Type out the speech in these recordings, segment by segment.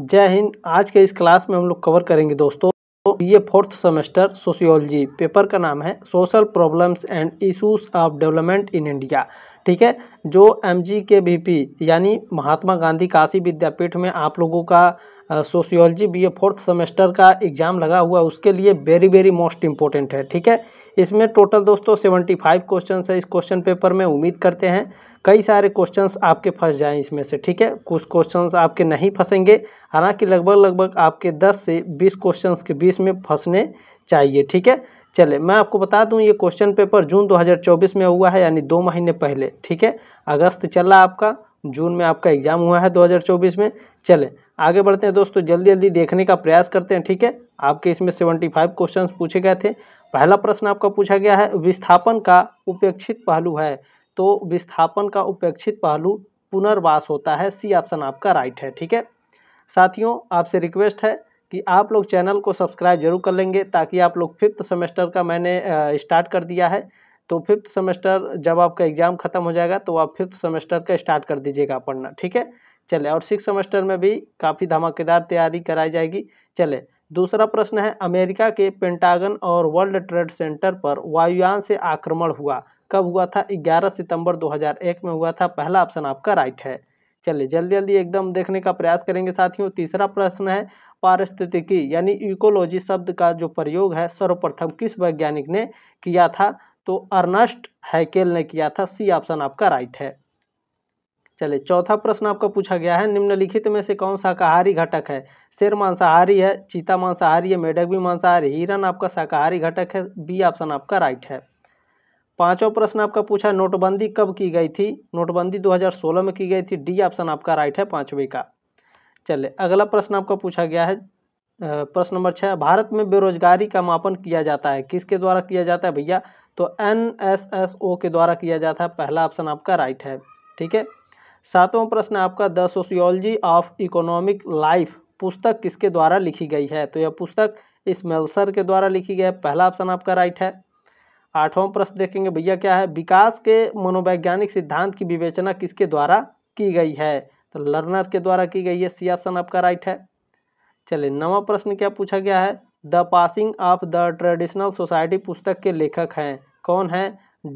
जय हिंद आज के इस क्लास में हम लोग कवर करेंगे दोस्तों तो ये फोर्थ सेमेस्टर सोशियोलॉजी पेपर का नाम है social problems and issues of development in India ठीक है जो एम जी के वी पी यानी महात्मा गांधी काशी विद्यापीठ में आप लोगों का sociology B A fourth semester का एग्ज़ाम लगा हुआ है उसके लिए वेरी वेरी मोस्ट इम्पोर्टेंट है ठीक है इसमें टोटल दोस्तों सेवेंटी फाइव क्वेश्चन है इस क्वेश्चन पेपर में उम्मीद करते हैं कई सारे क्वेश्चंस आपके फंस जाएं इसमें से ठीक है कुछ क्वेश्चंस आपके नहीं फंसेंगे हालांकि लगभग लगभग आपके 10 से 20 क्वेश्चंस के बीच में फंसने चाहिए ठीक है चले मैं आपको बता दूं ये क्वेश्चन पेपर जून 2024 में हुआ है यानी दो महीने पहले ठीक है अगस्त चला आपका जून में आपका एग्ज़ाम हुआ है 2024 में चले आगे बढ़ते हैं दोस्तों जल्दी जल्दी देखने का प्रयास करते हैं ठीक है आपके इसमें 75 क्वेश्चन पूछे गए थे पहला प्रश्न आपका पूछा गया है विस्थापन का उपेक्षित पहलू है तो विस्थापन का उपेक्षित पहलू पुनर्वास होता है सी ऑप्शन आपका राइट है ठीक है साथियों आपसे रिक्वेस्ट है कि आप लोग चैनल को सब्सक्राइब जरूर कर लेंगे ताकि आप लोग फिफ्थ सेमेस्टर का मैंने स्टार्ट कर दिया है तो फिफ्थ सेमेस्टर जब आपका एग्ज़ाम ख़त्म हो जाएगा तो आप फिफ्थ सेमेस्टर का स्टार्ट कर दीजिएगा पढ़ना ठीक है चले और सिक्स सेमेस्टर में भी काफ़ी धमाकेदार तैयारी कराई जाएगी चले दूसरा प्रश्न है अमेरिका के पेंटागन और वर्ल्ड ट्रेड सेंटर पर वायुयान से आक्रमण हुआ कब हुआ था 11 सितंबर 2001 में हुआ था पहला ऑप्शन आपका राइट है चलिए जल्दी जल्दी एकदम देखने का प्रयास करेंगे साथियों तीसरा प्रश्न है पारिस्थितिकी यानी इकोलॉजी शब्द का जो प्रयोग है सर्वप्रथम किस वैज्ञानिक ने किया था तो अर्नस्ट हैकेल ने किया था सी ऑप्शन आपका राइट है चलिए चौथा प्रश्न आपका पूछा गया है निम्नलिखित में से कौन शाकाहारी घटक है शेर मांसाहारी है चीता मांसाहारी है मेढक भी मांसाहारी हिरन आपका शाकाहारी घटक है बी ऑप्शन आपका राइट है पांचवा प्रश्न आपका पूछा है नोटबंदी कब की गई थी नोटबंदी 2016 में की गई थी डी ऑप्शन आपका राइट है पांचवे का चले अगला प्रश्न आपका पूछा गया है प्रश्न नंबर छः भारत में बेरोजगारी का मापन किया जाता है किसके द्वारा किया जाता है भैया तो एन एस एस ओ के द्वारा किया जाता है पहला ऑप्शन आपका राइट है ठीक है सातवां प्रश्न आपका the sociology of economic life पुस्तक किसके द्वारा लिखी गई है तो यह पुस्तक इस मेलसर के द्वारा लिखी गई है पहला ऑप्शन आपका राइट है आठवां प्रश्न देखेंगे भैया क्या है विकास के मनोवैज्ञानिक सिद्धांत की विवेचना किसके द्वारा की गई है तो लर्नर के द्वारा की गई है सी ऑप्शन आपका राइट है चलिए नवा प्रश्न क्या पूछा गया है the passing of the traditional society पुस्तक के लेखक हैं कौन है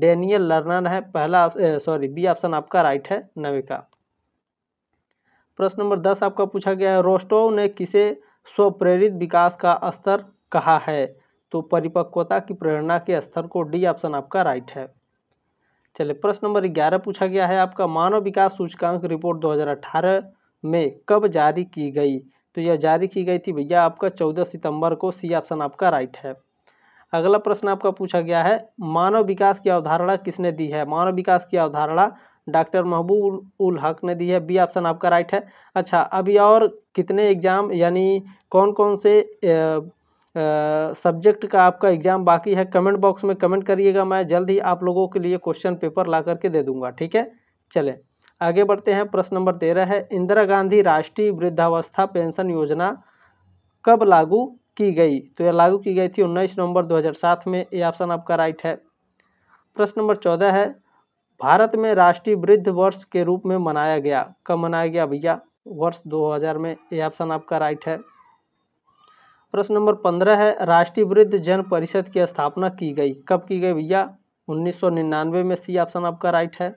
डेनियल लर्नर है पहला सॉरी बी ऑप्शन आपका राइट है नवे का प्रश्न नंबर दस आपका पूछा गया है रोस्टोव ने किसे स्वप्रेरित विकास का स्तर कहा है तो परिपक्वता की प्रेरणा के स्तर को डी ऑप्शन आपका राइट है चलिए प्रश्न नंबर ग्यारह पूछा गया है आपका मानव विकास सूचकांक रिपोर्ट 2018 में कब जारी की गई तो यह जारी की गई थी भैया आपका 14 सितंबर को सी ऑप्शन आपका राइट है अगला प्रश्न आपका पूछा गया है मानव विकास की अवधारणा किसने दी है मानव विकास की अवधारणा डॉक्टर महबूब उल हक ने दी है बी ऑप्शन आपका राइट है अच्छा अभी और कितने एग्जाम यानी कौन कौन से सब्जेक्ट का आपका एग्ज़ाम बाकी है कमेंट बॉक्स में कमेंट करिएगा मैं जल्द ही आप लोगों के लिए क्वेश्चन पेपर ला करके दे दूंगा ठीक है चले आगे बढ़ते हैं प्रश्न नंबर तेरह है इंदिरा गांधी राष्ट्रीय वृद्धावस्था पेंशन योजना कब लागू की गई तो यह लागू की गई थी उन्नीस नवंबर 2007 में ये ऑप्शन आपका राइट है प्रश्न नंबर चौदह है भारत में राष्ट्रीय वृद्ध वर्ष के रूप में मनाया गया कब मनाया गया भैया वर्ष 2000 में ये ऑप्शन आपका राइट है प्रश्न नंबर पंद्रह है राष्ट्रीय वृद्ध जन परिषद की स्थापना की गई कब की गई भैया 1999 में सी ऑप्शन आपका राइट है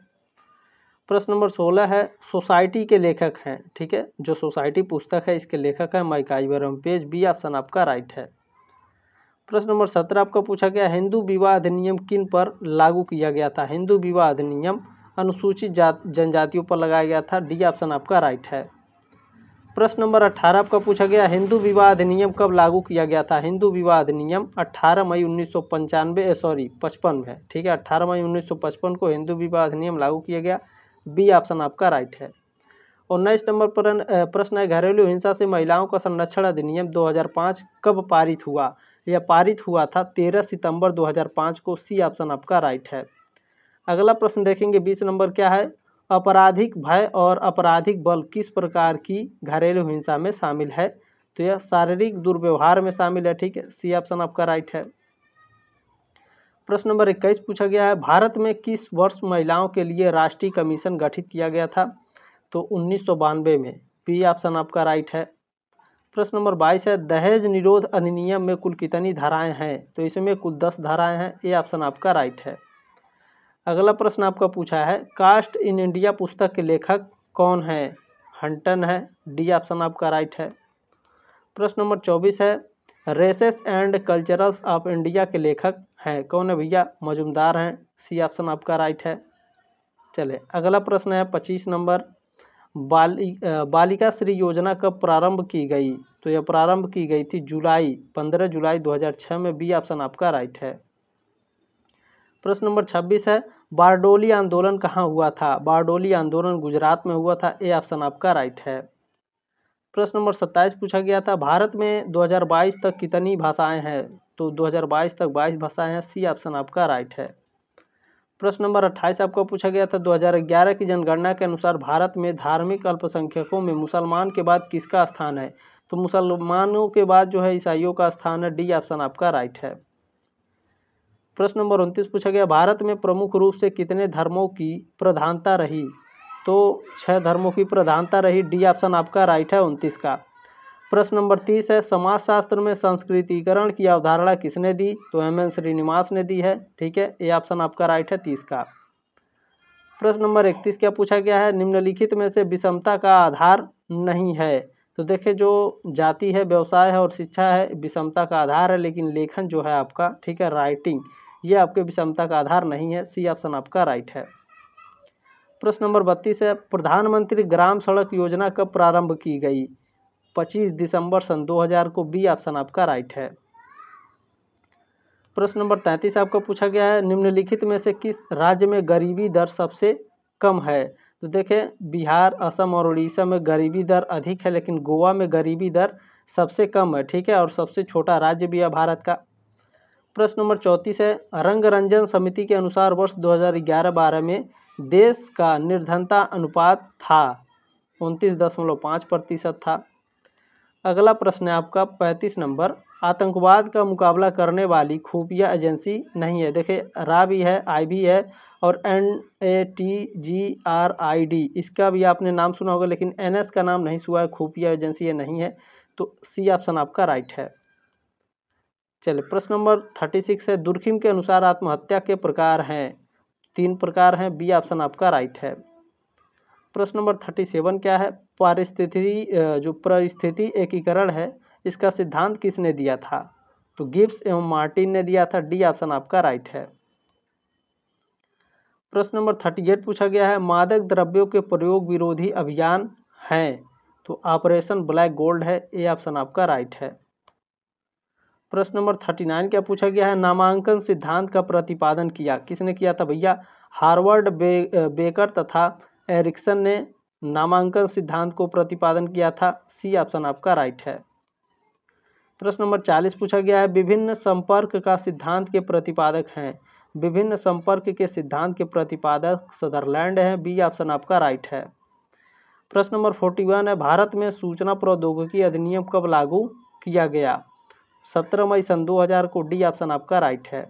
प्रश्न नंबर सोलह है सोसाइटी के लेखक हैं ठीक है जो सोसाइटी पुस्तक है इसके लेखक है माइकाइवर पेज बी ऑप्शन आपका राइट है प्रश्न नंबर सत्रह आपका पूछा गया हिंदू विवाह अधिनियम किन पर लागू किया गया था हिंदू विवाह अधिनियम अनुसूचित जनजातियों पर लगाया गया था डी ऑप्शन आपका राइट है प्रश्न नंबर अट्ठारह आपका पूछा गया हिंदू विवाह अधिनियम कब लागू किया गया था हिंदू विवाह अधिनियम 18 मई उन्नीस सौ पंचानवे सॉरी पचपन में ठीक है 18 मई पचपन को हिंदू विवाह अधिनियम लागू किया गया बी ऑप्शन आपका राइट है और नेक्स्ट नंबर पर प्रश्न है घरेलू हिंसा से महिलाओं का संरक्षण अधिनियम 2005 कब पारित हुआ यह पारित हुआ था 13 सितंबर 2005 को सी ऑप्शन आपका राइट है अगला प्रश्न देखेंगे बीस नंबर क्या है आपराधिक भय और आपराधिक बल किस प्रकार की घरेलू हिंसा में शामिल है तो यह शारीरिक दुर्व्यवहार में शामिल है ठीक है सी ऑप्शन आपका राइट है प्रश्न नंबर इक्कीस पूछा गया है भारत में किस वर्ष महिलाओं के लिए राष्ट्रीय कमीशन गठित किया गया था तो उन्नीस में पी ऑप्शन आपका राइट है प्रश्न नंबर बाईस है दहेज निरोध अधिनियम में कुल कितनी धाराएं हैं तो इसमें कुल दस धाराएं हैं ये ऑप्शन आपका राइट है अगला प्रश्न आपका पूछा है कास्ट इन इंडिया पुस्तक के लेखक कौन है हंटन है डी ऑप्शन आपका राइट है प्रश्न नंबर चौबीस है races and culturals of India के लेखक हैं कौन है भैया मजुमदार हैं सी ऑप्शन आपका राइट है चले अगला प्रश्न है पच्चीस नंबर बाली बालिका श्री योजना कब प्रारंभ की गई तो यह प्रारंभ की गई थी जुलाई पंद्रह जुलाई 2006 में बी ऑप्शन आपका राइट है प्रश्न नंबर छब्बीस है बारडोली आंदोलन कहाँ हुआ था बारडोली आंदोलन गुजरात में हुआ था ए ऑप्शन आपका राइट है प्रश्न नंबर सत्ताईस पूछा गया था भारत में 2022 तक कितनी भाषाएं हैं तो 2022 तक 22 भाषाएं हैं सी ऑप्शन आपका राइट है प्रश्न नंबर 28 आपका पूछा गया था 2011 की जनगणना के अनुसार भारत में धार्मिक अल्पसंख्यकों में मुसलमान के बाद किसका स्थान है तो मुसलमानों के बाद जो है ईसाइयों का स्थान है डी ऑप्शन आपका राइट है प्रश्न नंबर उनतीस पूछा गया भारत में प्रमुख रूप से कितने धर्मों की प्रधानता रही तो छह धर्मों की प्रधानता रही डी ऑप्शन आपका राइट है उनतीस का प्रश्न नंबर तीस है समाजशास्त्र में संस्कृतिकरण की अवधारणा किसने दी तो एम एन श्रीनिवास ने दी है ठीक है ए ऑप्शन आपका राइट है तीस का प्रश्न नंबर इकतीस क्या पूछा गया है निम्नलिखित में से विषमता का आधार नहीं है तो देखिए जो जाति है व्यवसाय है और शिक्षा है विषमता का आधार है लेकिन लेखन जो है आपका ठीक है राइटिंग यह आपके विषमता का आधार नहीं है सी ऑप्शन आपका राइट है प्रश्न नंबर बत्तीस है प्रधानमंत्री ग्राम सड़क योजना कब प्रारंभ की गई 25 दिसंबर सन 2000 को बी ऑप्शन आपका राइट है प्रश्न नंबर तैंतीस आपका पूछा गया है निम्नलिखित में से किस राज्य में गरीबी दर सबसे कम है तो देखें बिहार असम और उड़ीसा में गरीबी दर अधिक है लेकिन गोवा में गरीबी दर सबसे कम है ठीक है और सबसे छोटा राज्य भी है भारत का प्रश्न नंबर चौंतीस है रंग रंजन समिति के अनुसार वर्ष 2011-12 में देश का निर्धनता अनुपात था उनतीस दशमलव पाँच प्रतिशत था अगला प्रश्न है आपका पैंतीस नंबर आतंकवाद का मुकाबला करने वाली खुफिया एजेंसी नहीं है देखिए रा भी है आई भी है और N A T G R I D इसका भी आपने नाम सुना होगा लेकिन एन एस का नाम नहीं सुना है खुफिया एजेंसी ये नहीं है तो सी ऑप्शन आपका राइट है चलिए प्रश्न नंबर थर्टी सिक्स है दुर्खिम के अनुसार आत्महत्या के प्रकार हैं तीन प्रकार हैं बी ऑप्शन आपका राइट है प्रश्न नंबर थर्टी सेवन क्या है परिस्थिति जो परिस्थिति एकीकरण है इसका सिद्धांत किसने दिया था तो गिब्स एवं मार्टिन ने दिया था डी ऑप्शन आपका राइट है प्रश्न नंबर थर्टी एट पूछा गया है मादक द्रव्यों के प्रयोग विरोधी अभियान हैं तो ऑपरेशन ब्लैक गोल्ड है ए ऑप्शन आपका राइट है प्रश्न नंबर थर्टी नाइन क्या पूछा गया है नामांकन सिद्धांत का प्रतिपादन किया किसने किया था भैया हार्वर्ड बे, बेकर तथा एरिक्सन ने नामांकन सिद्धांत को प्रतिपादन किया था सी ऑप्शन आपका राइट है प्रश्न नंबर चालीस पूछा गया है विभिन्न संपर्क का सिद्धांत के प्रतिपादक हैं विभिन्न संपर्क के सिद्धांत के प्रतिपादक सदरलैंड हैं बी ऑप्शन आपका राइट है प्रश्न नंबर फोर्टी वन है भारत में सूचना प्रौद्योगिकी अधिनियम कब लागू किया गया सत्रह मई सन हज़ार को डी ऑप्शन आपका राइट है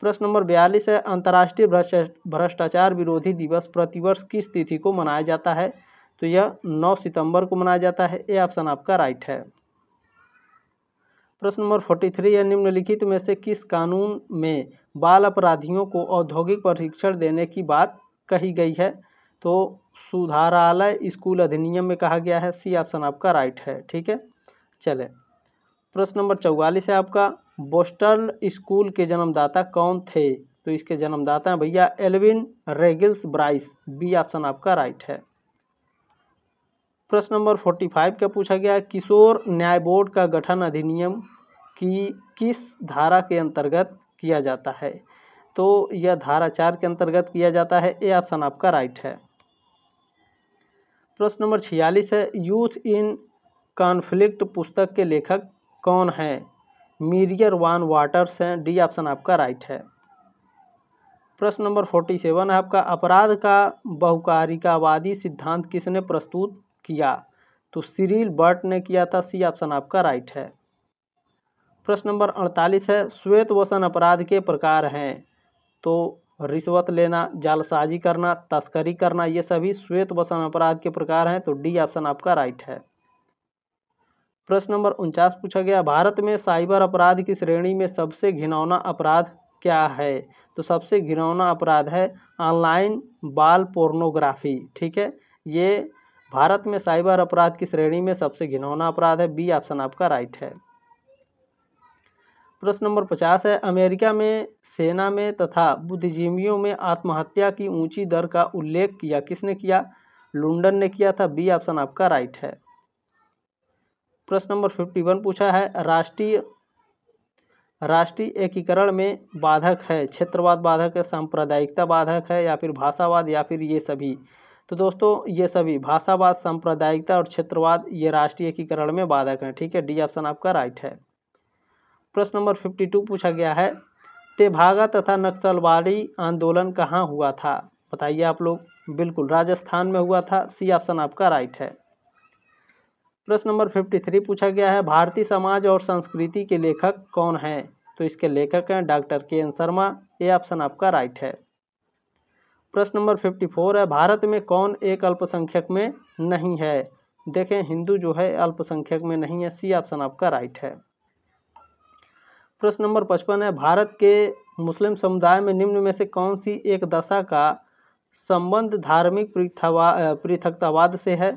प्रश्न नंबर बयालीस है अंतर्राष्ट्रीय भ्रष्टाचार विरोधी दिवस प्रतिवर्ष किस तिथि को मनाया जाता है तो यह 9 सितंबर को मनाया जाता है ए ऑप्शन आपका राइट है प्रश्न नंबर फोर्टी थ्री है निम्नलिखित में से किस कानून में बाल अपराधियों को औद्योगिक प्रशिक्षण देने की बात कही गई है तो सुधारालय स्कूल अधिनियम में कहा गया है सी ऑप्शन आपका राइट है ठीक है चले प्रश्न नंबर चौवालीस है आपका बोस्टन स्कूल के जन्मदाता कौन थे तो इसके जन्मदाता हैं भैया एलविन रेगिल्स ब्राइस बी ऑप्शन आपका राइट है प्रश्न नंबर फोर्टी फाइव का पूछा गया किशोर न्याय बोर्ड का गठन अधिनियम की किस धारा के अंतर्गत किया जाता है तो यह धारा चार के अंतर्गत किया जाता है ए ऑप्शन आपका राइट है प्रश्न नंबर छियालीस है यूथ इन कॉन्फ्लिक्ट पुस्तक के लेखक कौन है मीरियर वन वाटर्स हैं डी ऑप्शन आपका राइट है प्रश्न नंबर फोर्टी सेवन है आपका अपराध का बहुकारिकावादी सिद्धांत किसने प्रस्तुत किया तो सीरील बर्ट ने किया था सी ऑप्शन आपका राइट है प्रश्न नंबर अड़तालीस है श्वेत वसन अपराध के प्रकार हैं तो रिश्वत लेना जालसाजी करना तस्करी करना ये सभी श्वेत वसन अपराध के प्रकार हैं तो डी ऑप्शन आपका राइट है प्रश्न नंबर उनचास पूछा गया भारत में साइबर अपराध की श्रेणी में सबसे घिनौना अपराध क्या है तो सबसे घिनौना अपराध है ऑनलाइन बाल पोर्नोग्राफी ठीक है ये भारत में साइबर अपराध की श्रेणी में सबसे घिनौना अपराध है बी ऑप्शन आपका राइट है प्रश्न नंबर पचास है अमेरिका में सेना में तथा बुद्धिजीवियों में आत्महत्या की ऊंची दर का उल्लेख किया किसने किया लुंडन ने किया था बी ऑप्शन आपका राइट है प्रश्न नंबर फिफ्टी वन पूछा है राष्ट्रीय राष्ट्रीय एकीकरण में बाधक है क्षेत्रवाद बाधक है सांप्रदायिकता बाधक है या फिर भाषावाद या फिर ये सभी तो दोस्तों ये सभी भाषावाद सांप्रदायिकता और क्षेत्रवाद ये राष्ट्रीय एकीकरण में बाधक हैं ठीक है डी ऑप्शन आपका राइट है प्रश्न नंबर फिफ्टी टू पूछा गया है तेभागा तथा नक्सलवादी आंदोलन कहाँ हुआ था बताइए आप लोग बिल्कुल राजस्थान में हुआ था सी ऑप्शन आपका राइट है प्रश्न नंबर फिफ्टी थ्री पूछा गया है भारतीय समाज और संस्कृति के लेखक कौन हैं तो इसके लेखक हैं डॉक्टर के एन शर्मा ये ऑप्शन आपका राइट है प्रश्न नंबर फिफ्टी फोर है भारत में कौन एक अल्पसंख्यक में नहीं है देखें हिंदू जो है अल्पसंख्यक में नहीं है सी ऑप्शन आपका राइट है प्रश्न नंबर पचपन है भारत के मुस्लिम समुदाय में निम्न में से कौन सी एक दशा का संबंध धार्मिक पृथकतावाद से है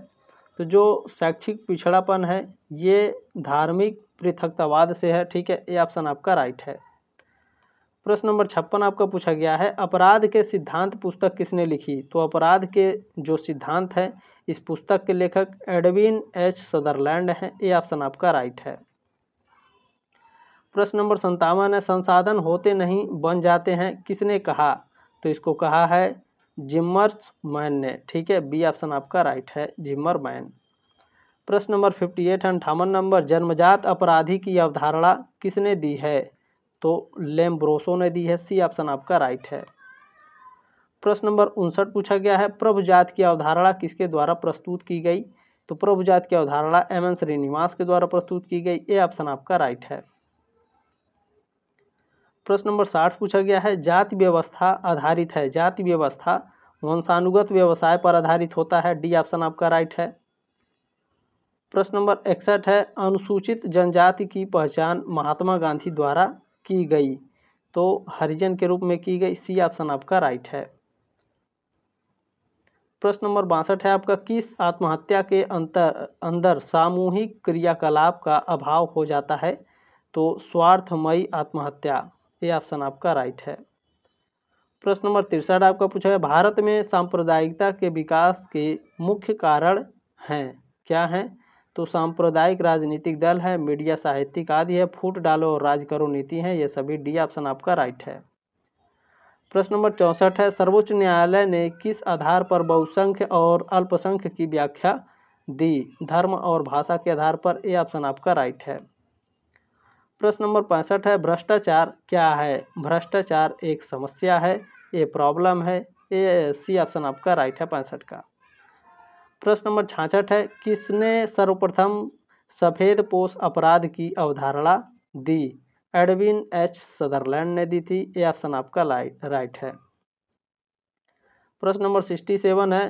तो जो शैक्षिक पिछड़ापन है ये धार्मिक पृथकतावाद से है ठीक है ये ऑप्शन आपका राइट है प्रश्न नंबर छप्पन आपका पूछा गया है अपराध के सिद्धांत पुस्तक किसने लिखी तो अपराध के जो सिद्धांत है इस पुस्तक के लेखक एडविन एच सदरलैंड हैं ये ऑप्शन आपका राइट है प्रश्न नंबर संतावन है संसाधन होते नहीं बन जाते हैं किसने कहा तो इसको कहा है मैन ने ठीक है बी ऑप्शन आपका राइट है जिमर मैन प्रश्न नंबर फिफ्टी एट अंठावन नंबर जन्मजात अपराधी की अवधारणा किसने दी है तो लेम्ब्रोसो ने दी है सी ऑप्शन आपका राइट है प्रश्न नंबर उनसठ पूछा गया है प्रभुजात की अवधारणा किसके द्वारा प्रस्तुत की गई तो प्रभुजात की अवधारणा एम एन श्रीनिवास के द्वारा प्रस्तुत की गई ए ऑप्शन आपका राइट है प्रश्न नंबर साठ पूछा गया है जाति व्यवस्था आधारित है जाति व्यवस्था वंशानुगत व्यवसाय पर आधारित होता है डी ऑप्शन आपका राइट है प्रश्न नंबर इकसठ है अनुसूचित जनजाति की पहचान महात्मा गांधी द्वारा की गई तो हरिजन के रूप में की गई सी ऑप्शन आपका राइट है प्रश्न नंबर बासठ है आपका किस आत्महत्या के अंतर अंदर सामूहिक क्रियाकलाप का अभाव हो जाता है तो स्वार्थमयी आत्महत्या ये ऑप्शन आपका राइट है प्रश्न नंबर तिरसठ आपका पूछा है भारत में सांप्रदायिकता के विकास के मुख्य कारण हैं क्या हैं तो सांप्रदायिक राजनीतिक दल है मीडिया साहित्यिक आदि है फूट डालो और राज करो नीति है ये सभी डी ऑप्शन आपका राइट है प्रश्न नंबर चौंसठ है सर्वोच्च न्यायालय ने किस आधार पर बहुसंख्य और अल्पसंख्य की व्याख्या दी धर्म और भाषा के आधार पर ये ऑप्शन आपका राइट है प्रश्न नंबर पैंसठ है भ्रष्टाचार क्या है भ्रष्टाचार एक समस्या है ये प्रॉब्लम है ये सी ऑप्शन आपका राइट है पैंसठ का प्रश्न नंबर छाछठ है किसने सर्वप्रथम सफ़ेद पोष अपराध की अवधारणा दी एडविन एच सदरलैंड ने दी थी ये ऑप्शन आपका राइट है प्रश्न नंबर सिक्सटी सेवन है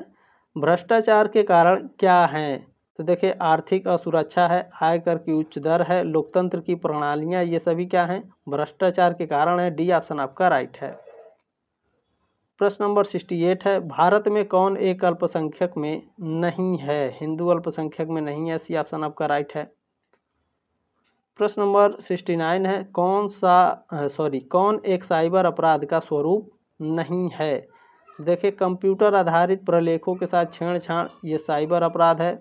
भ्रष्टाचार के कारण क्या हैं तो देखिए आर्थिक असुरक्षा है आयकर की उच्च दर है लोकतंत्र की प्रणालियाँ ये सभी क्या हैं भ्रष्टाचार के कारण है डी ऑप्शन आपका राइट है प्रश्न नंबर सिक्सटी एट है भारत में कौन एक अल्पसंख्यक में नहीं है हिंदू अल्पसंख्यक में नहीं है सी ऑप्शन आपका राइट है प्रश्न नंबर सिक्सटी नाइन है कौन सा सॉरी कौन एक साइबर अपराध का स्वरूप नहीं है देखिए कंप्यूटर आधारित प्रलेखों के साथ छेड़छाड़ ये साइबर अपराध है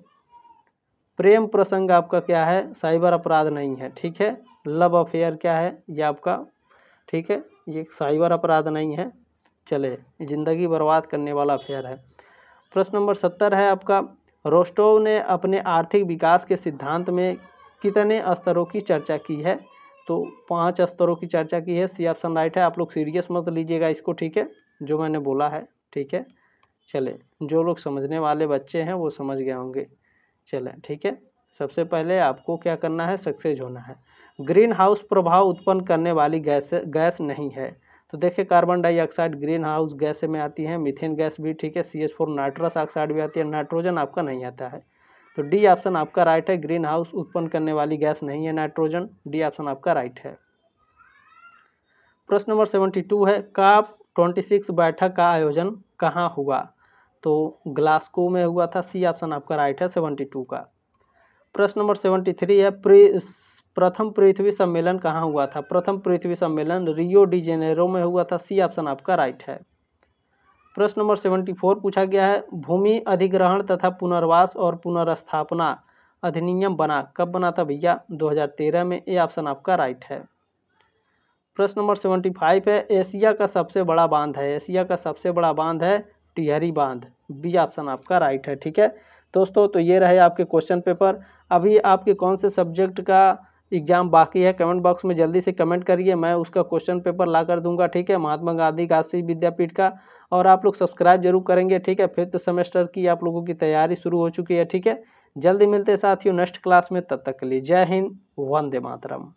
प्रेम प्रसंग आपका क्या है साइबर अपराध नहीं है ठीक है लव अफेयर क्या है ये आपका ठीक है ये साइबर अपराध नहीं है चले जिंदगी बर्बाद करने वाला अफेयर है प्रश्न नंबर सत्तर है आपका रोस्टोव ने अपने आर्थिक विकास के सिद्धांत में कितने स्तरों की चर्चा की है तो पांच स्तरों की चर्चा की है सी ऑप्शन राइट है आप लोग सीरियस मत लीजिएगा इसको ठीक है जो मैंने बोला है ठीक है चले जो लोग समझने वाले बच्चे हैं वो समझ गए होंगे चलें ठीक है सबसे पहले आपको क्या करना है सक्सेस होना है ग्रीन हाउस प्रभाव उत्पन्न करने वाली गैस गैस नहीं है तो देखिए carbon dioxide greenhouse gas में आती है मिथेन गैस भी ठीक है C H four nitrous oxide भी आती है नाइट्रोजन आपका नहीं आता है तो डी ऑप्शन आपका राइट है ग्रीन हाउस उत्पन्न करने वाली गैस नहीं है नाइट्रोजन डी ऑप्शन आपका राइट है प्रश्न नंबर सेवेंटी टू है काप ट्वेंटी सिक्स बैठक का आयोजन कहाँ हुआ तो ग्लास्को में हुआ था सी ऑप्शन आपका राइट है सेवेंटी टू का प्रश्न नंबर सेवेंटी थ्री है प्रथम पृथ्वी सम्मेलन कहाँ हुआ था प्रथम पृथ्वी सम्मेलन रियो डी जेनेरो में हुआ था सी ऑप्शन आपका राइट है प्रश्न नंबर सेवेंटी फोर पूछा गया है भूमि अधिग्रहण तथा पुनर्वास और पुनर्स्थापना अधिनियम बना कब बना था भैया 2013 में ए ऑप्शन आपका राइट है प्रश्न नंबर सेवेंटी फाइव है एशिया का सबसे बड़ा बांध है एशिया का सबसे बड़ा बांध है टिहरी बांध बी ऑप्शन आपका राइट है ठीक है दोस्तों तो ये रहे आपके क्वेश्चन पेपर अभी आपके कौन से सब्जेक्ट का एग्ज़ाम बाकी है कमेंट बॉक्स में जल्दी से कमेंट करिए मैं उसका क्वेश्चन पेपर ला कर दूंगा ठीक है महात्मा गांधी काशी विद्यापीठ का और आप लोग सब्सक्राइब जरूर करेंगे ठीक है फिफ्थ सेमेस्टर की आप लोगों की तैयारी शुरू हो चुकी है ठीक है जल्दी मिलते साथियों नेक्स्ट क्लास में तब तक के लिए जय हिंद वंदे मातरम